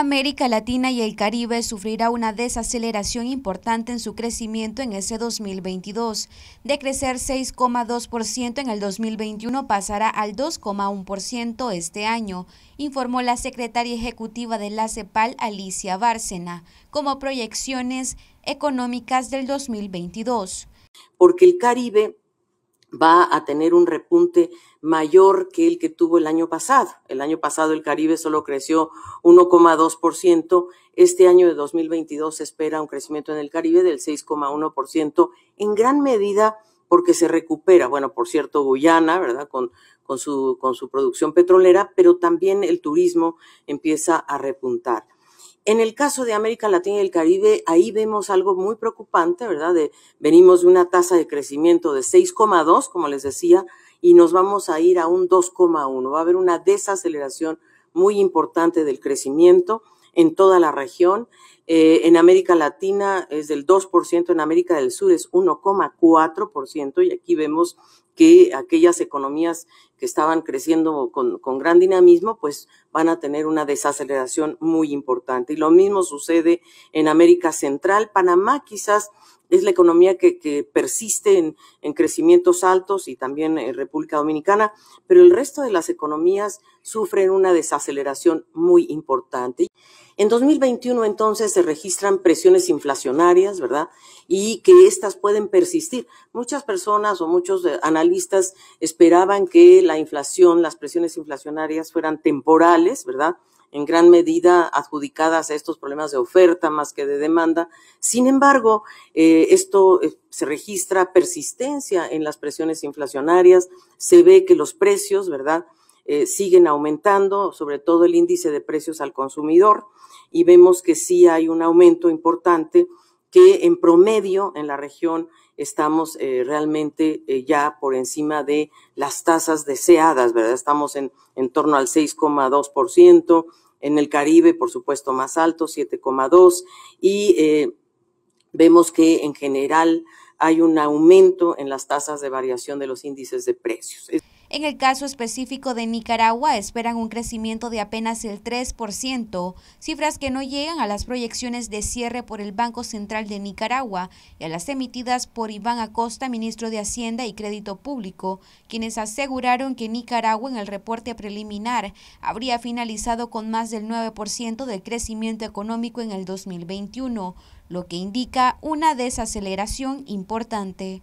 América Latina y el Caribe sufrirá una desaceleración importante en su crecimiento en ese 2022. De crecer 6,2% en el 2021 pasará al 2,1% este año, informó la secretaria ejecutiva de la CEPAL, Alicia Bárcena, como proyecciones económicas del 2022. Porque el Caribe va a tener un repunte mayor que el que tuvo el año pasado. El año pasado el Caribe solo creció 1,2%, este año de 2022 se espera un crecimiento en el Caribe del 6,1%, en gran medida porque se recupera, bueno, por cierto, Guyana, ¿verdad? Con, con, su, con su producción petrolera, pero también el turismo empieza a repuntar. En el caso de América Latina y el Caribe, ahí vemos algo muy preocupante, ¿verdad? De, venimos de una tasa de crecimiento de 6,2, como les decía, y nos vamos a ir a un 2,1. Va a haber una desaceleración muy importante del crecimiento en toda la región. Eh, en América Latina es del 2%, en América del Sur es 1,4%, y aquí vemos que aquellas economías que estaban creciendo con, con, gran dinamismo, pues van a tener una desaceleración muy importante. Y lo mismo sucede en América Central. Panamá quizás es la economía que, persiste en, en, crecimientos altos y también en República Dominicana, pero el resto de las economías sufren una desaceleración muy importante. En 2021 entonces se registran presiones inflacionarias, ¿verdad? Y que estas pueden persistir. Muchas personas o muchos eh, analistas esperaban que la inflación, las presiones inflacionarias fueran temporales, ¿verdad? en gran medida adjudicadas a estos problemas de oferta más que de demanda. Sin embargo, eh, esto eh, se registra persistencia en las presiones inflacionarias, se ve que los precios, ¿verdad? Eh, siguen aumentando, sobre todo el índice de precios al consumidor, y vemos que sí hay un aumento importante que en promedio en la región estamos realmente ya por encima de las tasas deseadas, ¿verdad? Estamos en torno al 6,2%, en el Caribe, por supuesto, más alto, 7,2, y eh, vemos que en general hay un aumento en las tasas de variación de los índices de precios. En el caso específico de Nicaragua, esperan un crecimiento de apenas el 3%, cifras que no llegan a las proyecciones de cierre por el Banco Central de Nicaragua y a las emitidas por Iván Acosta, ministro de Hacienda y Crédito Público, quienes aseguraron que Nicaragua en el reporte preliminar habría finalizado con más del 9% del crecimiento económico en el 2021, lo que indica una desaceleración importante.